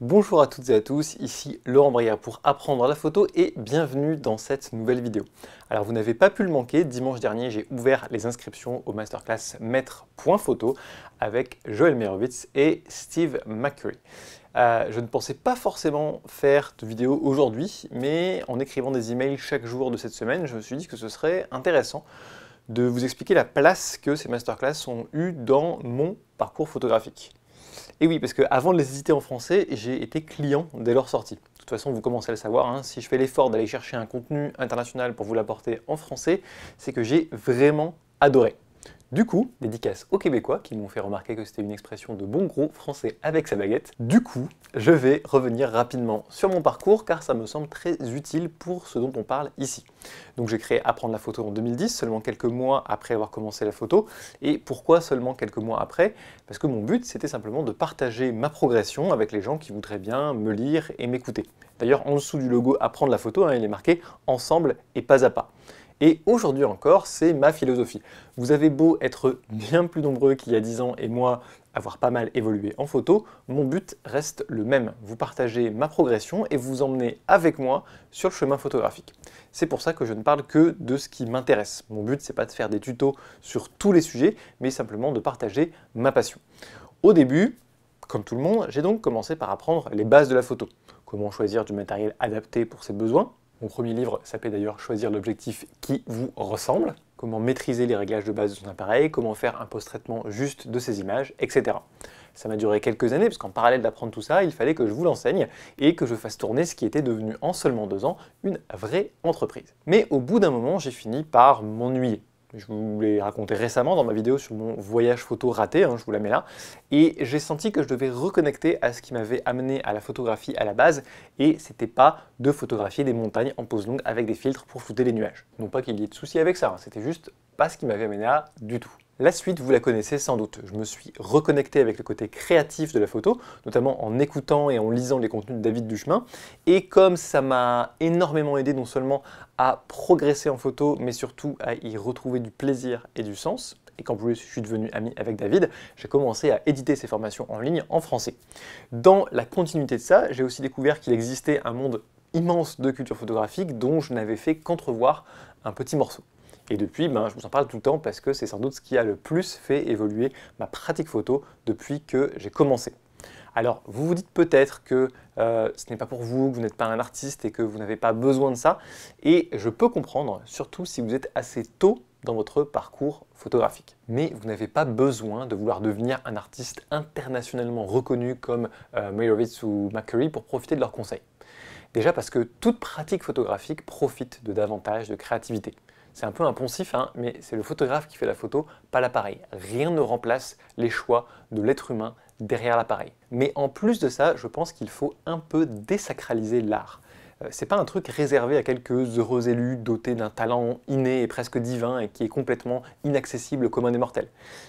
Bonjour à toutes et à tous, ici Laurent Brière pour Apprendre la photo et bienvenue dans cette nouvelle vidéo. Alors vous n'avez pas pu le manquer, dimanche dernier j'ai ouvert les inscriptions au masterclass maître.photo avec Joël Merovitz et Steve McCurry. Euh, je ne pensais pas forcément faire de vidéo aujourd'hui, mais en écrivant des emails chaque jour de cette semaine, je me suis dit que ce serait intéressant de vous expliquer la place que ces masterclass ont eu dans mon parcours photographique. Et oui, parce qu'avant de les éditer en français, j'ai été client dès leur sortie. De toute façon, vous commencez à le savoir, hein. si je fais l'effort d'aller chercher un contenu international pour vous l'apporter en français, c'est que j'ai vraiment adoré. Du coup, dédicace aux Québécois qui m'ont fait remarquer que c'était une expression de bon gros français avec sa baguette. Du coup, je vais revenir rapidement sur mon parcours car ça me semble très utile pour ce dont on parle ici. Donc j'ai créé Apprendre la photo en 2010, seulement quelques mois après avoir commencé la photo. Et pourquoi seulement quelques mois après Parce que mon but c'était simplement de partager ma progression avec les gens qui voudraient bien me lire et m'écouter. D'ailleurs, en dessous du logo Apprendre la photo, hein, il est marqué Ensemble et pas à pas. Et aujourd'hui encore, c'est ma philosophie. Vous avez beau être bien plus nombreux qu'il y a 10 ans et moi avoir pas mal évolué en photo, mon but reste le même, vous partagez ma progression et vous emmenez avec moi sur le chemin photographique. C'est pour ça que je ne parle que de ce qui m'intéresse. Mon but c'est pas de faire des tutos sur tous les sujets, mais simplement de partager ma passion. Au début, comme tout le monde, j'ai donc commencé par apprendre les bases de la photo. Comment choisir du matériel adapté pour ses besoins, mon premier livre s'appelait d'ailleurs Choisir l'objectif qui vous ressemble, comment maîtriser les réglages de base de son appareil, comment faire un post-traitement juste de ses images, etc. Ça m'a duré quelques années, puisqu'en parallèle d'apprendre tout ça, il fallait que je vous l'enseigne et que je fasse tourner ce qui était devenu en seulement deux ans une vraie entreprise. Mais au bout d'un moment, j'ai fini par m'ennuyer je vous l'ai raconté récemment dans ma vidéo sur mon voyage photo raté, hein, je vous la mets là, et j'ai senti que je devais reconnecter à ce qui m'avait amené à la photographie à la base, et c'était pas de photographier des montagnes en pose longue avec des filtres pour fouter les nuages. Non pas qu'il y ait de soucis avec ça, hein, c'était juste pas ce qui m'avait amené là du tout. La suite, vous la connaissez sans doute. Je me suis reconnecté avec le côté créatif de la photo, notamment en écoutant et en lisant les contenus de David Duchemin. Et comme ça m'a énormément aidé non seulement à progresser en photo, mais surtout à y retrouver du plaisir et du sens, et quand plus je suis devenu ami avec David, j'ai commencé à éditer ses formations en ligne en français. Dans la continuité de ça, j'ai aussi découvert qu'il existait un monde immense de culture photographique dont je n'avais fait qu'entrevoir un petit morceau. Et depuis, ben, je vous en parle tout le temps parce que c'est sans doute ce qui a le plus fait évoluer ma pratique photo depuis que j'ai commencé. Alors, vous vous dites peut-être que euh, ce n'est pas pour vous, que vous n'êtes pas un artiste et que vous n'avez pas besoin de ça. Et je peux comprendre, surtout si vous êtes assez tôt dans votre parcours photographique. Mais vous n'avez pas besoin de vouloir devenir un artiste internationalement reconnu comme euh, ou McCurry pour profiter de leurs conseils. Déjà parce que toute pratique photographique profite de davantage de créativité. C'est un peu impensif, hein, mais c'est le photographe qui fait la photo, pas l'appareil. Rien ne remplace les choix de l'être humain derrière l'appareil. Mais en plus de ça, je pense qu'il faut un peu désacraliser l'art. Euh, c'est pas un truc réservé à quelques heureux élus dotés d'un talent inné et presque divin et qui est complètement inaccessible comme commun des mortels.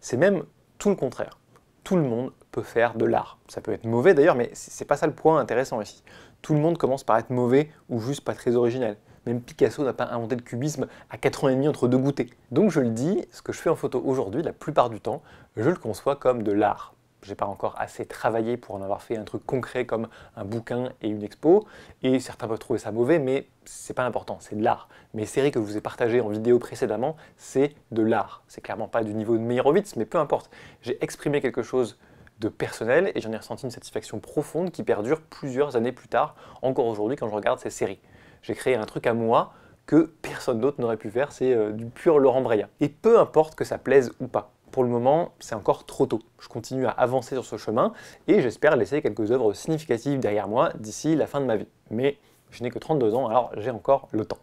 C'est même tout le contraire. Tout le monde peut faire de l'art. Ça peut être mauvais d'ailleurs, mais c'est pas ça le point intéressant ici. Tout le monde commence par être mauvais ou juste pas très original. Même Picasso n'a pas inventé le cubisme à 4 ans et demi entre deux goûters. Donc je le dis, ce que je fais en photo aujourd'hui, la plupart du temps, je le conçois comme de l'art. J'ai pas encore assez travaillé pour en avoir fait un truc concret comme un bouquin et une expo, et certains peuvent trouver ça mauvais, mais c'est pas important, c'est de l'art. Mes séries que je vous ai partagées en vidéo précédemment, c'est de l'art. C'est clairement pas du niveau de Meyerowitz, mais peu importe. J'ai exprimé quelque chose de personnel et j'en ai ressenti une satisfaction profonde qui perdure plusieurs années plus tard, encore aujourd'hui quand je regarde ces séries j'ai créé un truc à moi que personne d'autre n'aurait pu faire, c'est euh, du pur Laurent Breillat. Et peu importe que ça plaise ou pas, pour le moment, c'est encore trop tôt. Je continue à avancer sur ce chemin et j'espère laisser quelques œuvres significatives derrière moi d'ici la fin de ma vie. Mais je n'ai que 32 ans, alors j'ai encore le temps.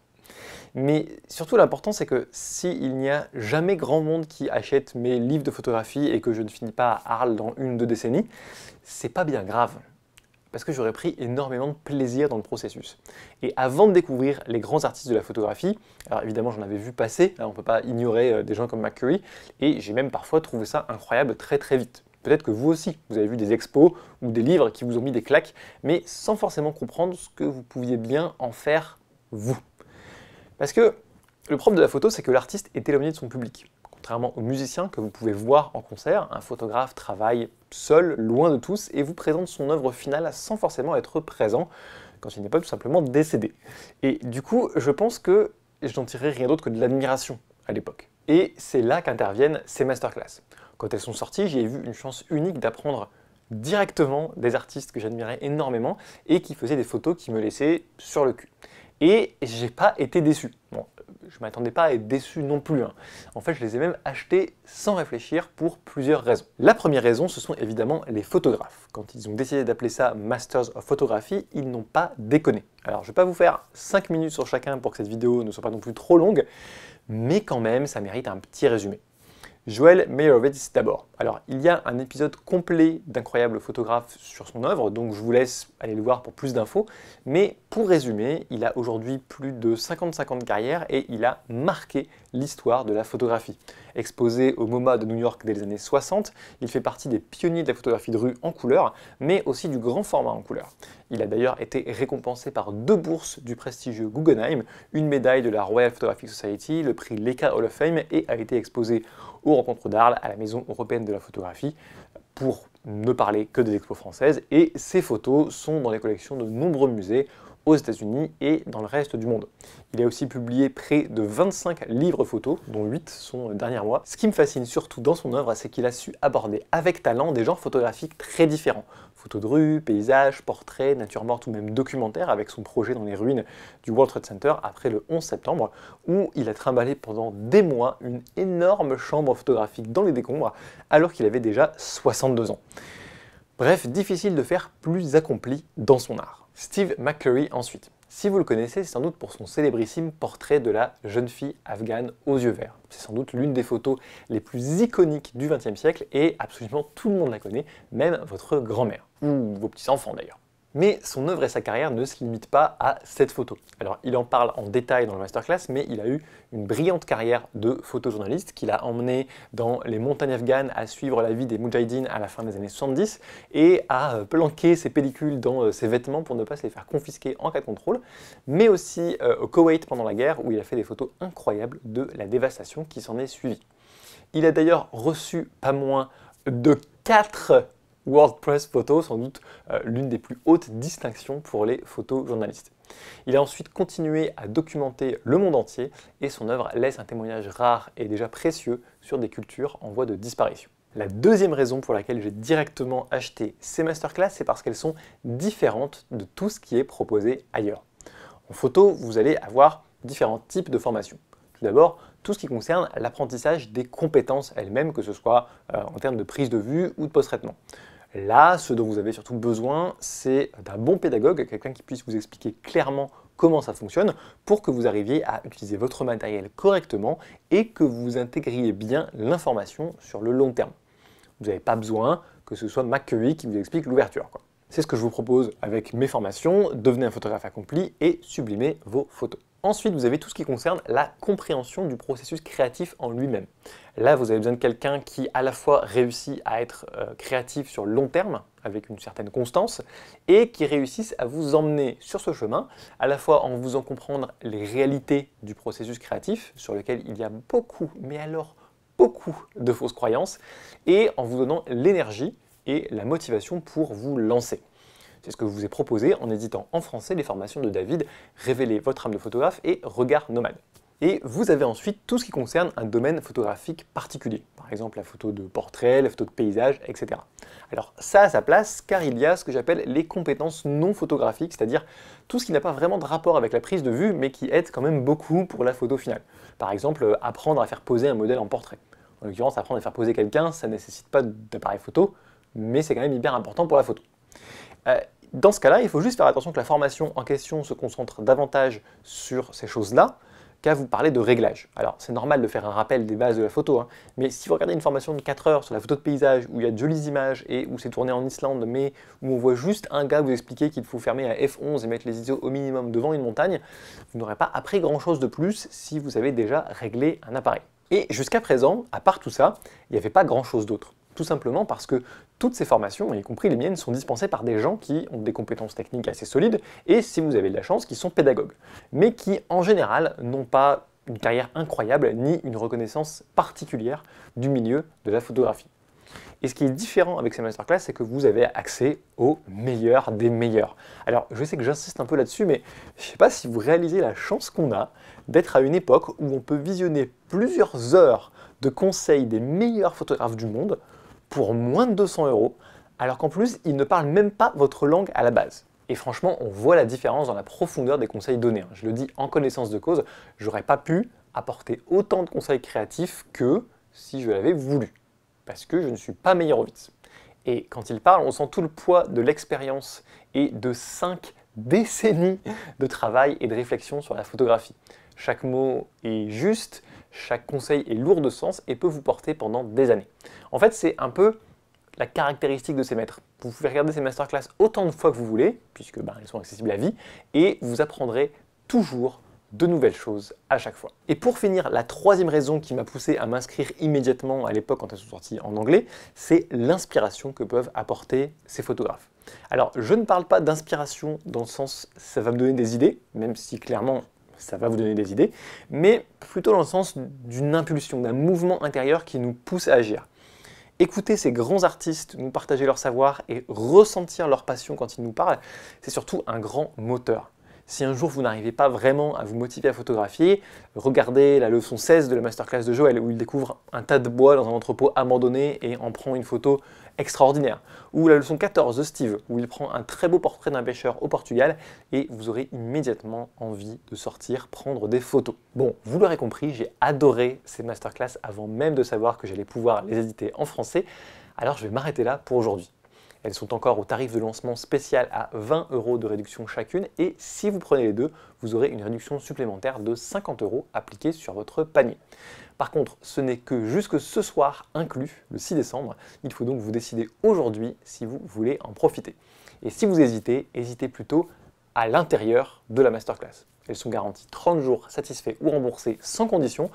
Mais surtout l'important c'est que s'il n'y a jamais grand monde qui achète mes livres de photographie et que je ne finis pas à Arles dans une ou deux décennies, c'est pas bien grave parce que j'aurais pris énormément de plaisir dans le processus. Et avant de découvrir les grands artistes de la photographie, alors évidemment j'en avais vu passer, hein, on ne peut pas ignorer euh, des gens comme McCurry, et j'ai même parfois trouvé ça incroyable très très vite. Peut-être que vous aussi, vous avez vu des expos ou des livres qui vous ont mis des claques, mais sans forcément comprendre ce que vous pouviez bien en faire vous. Parce que le problème de la photo, c'est que l'artiste est éloigné de son public. Contrairement aux musiciens que vous pouvez voir en concert, un photographe travaille seul, loin de tous, et vous présente son œuvre finale sans forcément être présent, quand il n'est pas tout simplement décédé. Et du coup, je pense que je n'en tirais rien d'autre que de l'admiration à l'époque. Et c'est là qu'interviennent ces masterclass. Quand elles sont sorties, j'ai vu une chance unique d'apprendre directement des artistes que j'admirais énormément et qui faisaient des photos qui me laissaient sur le cul. Et j'ai pas été déçu je ne m'attendais pas à être déçu non plus. Hein. En fait, je les ai même achetés sans réfléchir pour plusieurs raisons. La première raison, ce sont évidemment les photographes. Quand ils ont décidé d'appeler ça Masters of Photography, ils n'ont pas déconné. Alors, je ne vais pas vous faire 5 minutes sur chacun pour que cette vidéo ne soit pas non plus trop longue, mais quand même, ça mérite un petit résumé. Joël Meyerowitz d'abord. Alors, il y a un épisode complet d'Incroyables Photographes sur son œuvre, donc je vous laisse aller le voir pour plus d'infos. Mais pour résumer, il a aujourd'hui plus de 50 ans carrières et il a marqué l'histoire de la photographie. Exposé au MoMA de New York dès les années 60, il fait partie des pionniers de la photographie de rue en couleur, mais aussi du grand format en couleur. Il a d'ailleurs été récompensé par deux bourses du prestigieux Guggenheim, une médaille de la Royal Photographic Society, le prix Leica Hall of Fame et a été exposé au rencontre d'Arles à la Maison européenne de la photographie pour ne parler que des expos françaises. Et ces photos sont dans les collections de nombreux musées aux États-Unis et dans le reste du monde. Il a aussi publié près de 25 livres photos, dont 8 sont euh, dernier mois. Ce qui me fascine surtout dans son œuvre, c'est qu'il a su aborder avec talent des genres photographiques très différents. Photos de rue, paysages, portraits, nature morte ou même documentaire avec son projet dans les ruines du World Trade Center après le 11 septembre, où il a trimballé pendant des mois une énorme chambre photographique dans les décombres alors qu'il avait déjà 62 ans. Bref, difficile de faire plus accompli dans son art. Steve McCurry ensuite. Si vous le connaissez, c'est sans doute pour son célébrissime portrait de la jeune fille afghane aux yeux verts. C'est sans doute l'une des photos les plus iconiques du XXe siècle et absolument tout le monde la connaît, même votre grand-mère, ou vos petits-enfants d'ailleurs. Mais son œuvre et sa carrière ne se limitent pas à cette photo. Alors il en parle en détail dans le masterclass, mais il a eu une brillante carrière de photojournaliste qui l'a emmené dans les montagnes afghanes à suivre la vie des Moudjahidines à la fin des années 70 et à euh, planquer ses pellicules dans euh, ses vêtements pour ne pas se les faire confisquer en cas de contrôle, mais aussi euh, au Koweït pendant la guerre où il a fait des photos incroyables de la dévastation qui s'en est suivie. Il a d'ailleurs reçu pas moins de 4 WordPress Photo, sans doute euh, l'une des plus hautes distinctions pour les photojournalistes. Il a ensuite continué à documenter le monde entier et son œuvre laisse un témoignage rare et déjà précieux sur des cultures en voie de disparition. La deuxième raison pour laquelle j'ai directement acheté ces masterclass, c'est parce qu'elles sont différentes de tout ce qui est proposé ailleurs. En photo, vous allez avoir différents types de formations. Tout d'abord, tout ce qui concerne l'apprentissage des compétences elles-mêmes, que ce soit euh, en termes de prise de vue ou de post-traitement. Là, ce dont vous avez surtout besoin, c'est d'un bon pédagogue, quelqu'un qui puisse vous expliquer clairement comment ça fonctionne pour que vous arriviez à utiliser votre matériel correctement et que vous intégriez bien l'information sur le long terme. Vous n'avez pas besoin que ce soit McCurry qui vous explique l'ouverture. C'est ce que je vous propose avec mes formations, devenez un photographe accompli et sublimez vos photos. Ensuite, vous avez tout ce qui concerne la compréhension du processus créatif en lui-même. Là, vous avez besoin de quelqu'un qui à la fois réussit à être euh, créatif sur le long terme, avec une certaine constance, et qui réussisse à vous emmener sur ce chemin, à la fois en vous en comprendre les réalités du processus créatif, sur lequel il y a beaucoup, mais alors beaucoup de fausses croyances, et en vous donnant l'énergie et la motivation pour vous lancer. C'est ce que je vous ai proposé en éditant en français les formations de David Révélez votre âme de photographe et Regard nomade. Et vous avez ensuite tout ce qui concerne un domaine photographique particulier, par exemple la photo de portrait, la photo de paysage, etc. Alors ça a sa place car il y a ce que j'appelle les compétences non photographiques, c'est-à-dire tout ce qui n'a pas vraiment de rapport avec la prise de vue mais qui aide quand même beaucoup pour la photo finale. Par exemple, euh, apprendre à faire poser un modèle en portrait. En l'occurrence, apprendre à faire poser quelqu'un, ça ne nécessite pas d'appareil photo, mais c'est quand même hyper important pour la photo. Euh, dans ce cas-là, il faut juste faire attention que la formation en question se concentre davantage sur ces choses-là qu'à vous parler de réglages. Alors, c'est normal de faire un rappel des bases de la photo, hein, mais si vous regardez une formation de 4 heures sur la photo de paysage où il y a de jolies images et où c'est tourné en Islande, mais où on voit juste un gars vous expliquer qu'il faut fermer à F11 et mettre les ISO au minimum devant une montagne, vous n'aurez pas appris grand-chose de plus si vous avez déjà réglé un appareil. Et jusqu'à présent, à part tout ça, il n'y avait pas grand-chose d'autre. Tout simplement parce que toutes ces formations, y compris les miennes, sont dispensées par des gens qui ont des compétences techniques assez solides et, si vous avez de la chance, qui sont pédagogues, mais qui, en général, n'ont pas une carrière incroyable ni une reconnaissance particulière du milieu de la photographie. Et ce qui est différent avec ces masterclass, c'est que vous avez accès aux meilleurs des meilleurs. Alors, je sais que j'insiste un peu là-dessus, mais je ne sais pas si vous réalisez la chance qu'on a d'être à une époque où on peut visionner plusieurs heures de conseils des meilleurs photographes du monde pour moins de 200 euros, alors qu'en plus, il ne parle même pas votre langue à la base. Et franchement, on voit la différence dans la profondeur des conseils donnés. Hein. Je le dis en connaissance de cause, j'aurais pas pu apporter autant de conseils créatifs que si je l'avais voulu, parce que je ne suis pas meilleur vice. Et quand il parle, on sent tout le poids de l'expérience et de 5 décennies de travail et de réflexion sur la photographie. Chaque mot est juste, chaque conseil est lourd de sens et peut vous porter pendant des années. En fait, c'est un peu la caractéristique de ces maîtres. Vous pouvez regarder ces masterclass autant de fois que vous voulez, puisque ben, elles sont accessibles à vie, et vous apprendrez toujours de nouvelles choses à chaque fois. Et pour finir, la troisième raison qui m'a poussé à m'inscrire immédiatement à l'époque quand elles sont sorties en anglais, c'est l'inspiration que peuvent apporter ces photographes. Alors, je ne parle pas d'inspiration dans le sens ça va me donner des idées, même si clairement ça va vous donner des idées, mais plutôt dans le sens d'une impulsion, d'un mouvement intérieur qui nous pousse à agir. Écouter ces grands artistes nous partager leur savoir et ressentir leur passion quand ils nous parlent, c'est surtout un grand moteur. Si un jour vous n'arrivez pas vraiment à vous motiver à photographier, regardez la leçon 16 de la masterclass de Joël où il découvre un tas de bois dans un entrepôt abandonné et en prend une photo extraordinaire. Ou la leçon 14 de Steve où il prend un très beau portrait d'un pêcheur au Portugal et vous aurez immédiatement envie de sortir prendre des photos. Bon, vous l'aurez compris, j'ai adoré ces masterclass avant même de savoir que j'allais pouvoir les éditer en français. Alors je vais m'arrêter là pour aujourd'hui. Elles sont encore au tarif de lancement spécial à 20 euros de réduction chacune et si vous prenez les deux, vous aurez une réduction supplémentaire de 50 euros appliquée sur votre panier. Par contre, ce n'est que jusque ce soir inclus, le 6 décembre. Il faut donc vous décider aujourd'hui si vous voulez en profiter. Et si vous hésitez, hésitez plutôt à l'intérieur de la masterclass. Elles sont garanties 30 jours satisfaits ou remboursés sans condition,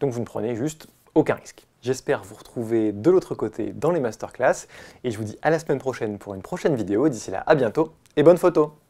donc vous ne prenez juste aucun risque. J'espère vous retrouver de l'autre côté dans les masterclass et je vous dis à la semaine prochaine pour une prochaine vidéo. D'ici là, à bientôt et bonne photo